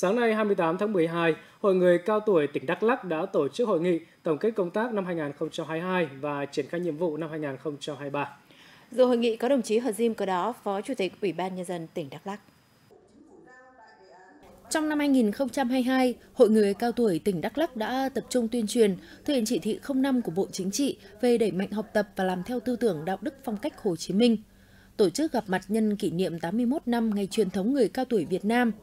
Sáng nay 28 tháng 12, Hội người cao tuổi tỉnh Đắk Lắk đã tổ chức hội nghị tổng kết công tác năm 2022 và triển khai nhiệm vụ năm 2023. Dự hội nghị có đồng chí Hờ Diêm Cờ Đó, Phó Chủ tịch Ủy ban Nhân dân tỉnh Đắk Lắk. Trong năm 2022, Hội người cao tuổi tỉnh Đắk Lắk đã tập trung tuyên truyền, thực hiện chỉ thị 05 của Bộ Chính trị về đẩy mạnh học tập và làm theo tư tưởng đạo đức phong cách Hồ Chí Minh, tổ chức gặp mặt nhân kỷ niệm 81 năm ngày truyền thống người cao tuổi Việt Nam –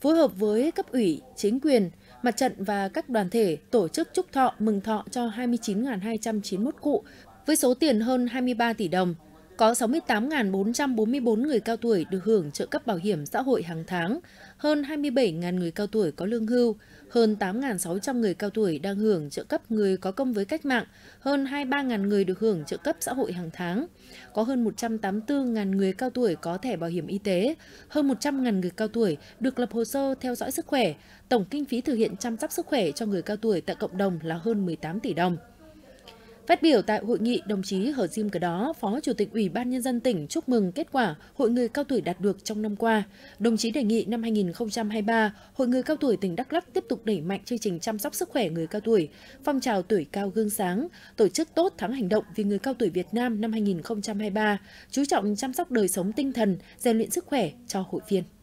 phối hợp với cấp ủy, chính quyền, mặt trận và các đoàn thể tổ chức chúc thọ mừng thọ cho 29.291 cụ với số tiền hơn 23 tỷ đồng có 68.444 người cao tuổi được hưởng trợ cấp bảo hiểm xã hội hàng tháng, hơn 27.000 người cao tuổi có lương hưu, hơn 8.600 người cao tuổi đang hưởng trợ cấp người có công với cách mạng, hơn 23.000 người được hưởng trợ cấp xã hội hàng tháng, có hơn 184.000 người cao tuổi có thẻ bảo hiểm y tế, hơn 100.000 người cao tuổi được lập hồ sơ theo dõi sức khỏe, tổng kinh phí thực hiện chăm sóc sức khỏe cho người cao tuổi tại cộng đồng là hơn 18 tỷ đồng. Phát biểu tại hội nghị, đồng chí Hở Diêm Cờ Đó, Phó Chủ tịch Ủy ban Nhân dân tỉnh chúc mừng kết quả Hội người cao tuổi đạt được trong năm qua. Đồng chí đề nghị năm 2023, Hội người cao tuổi tỉnh Đắk Lắk tiếp tục đẩy mạnh chương trình chăm sóc sức khỏe người cao tuổi, phong trào tuổi cao gương sáng, tổ chức tốt tháng hành động vì người cao tuổi Việt Nam năm 2023, chú trọng chăm sóc đời sống tinh thần, rèn luyện sức khỏe cho hội viên.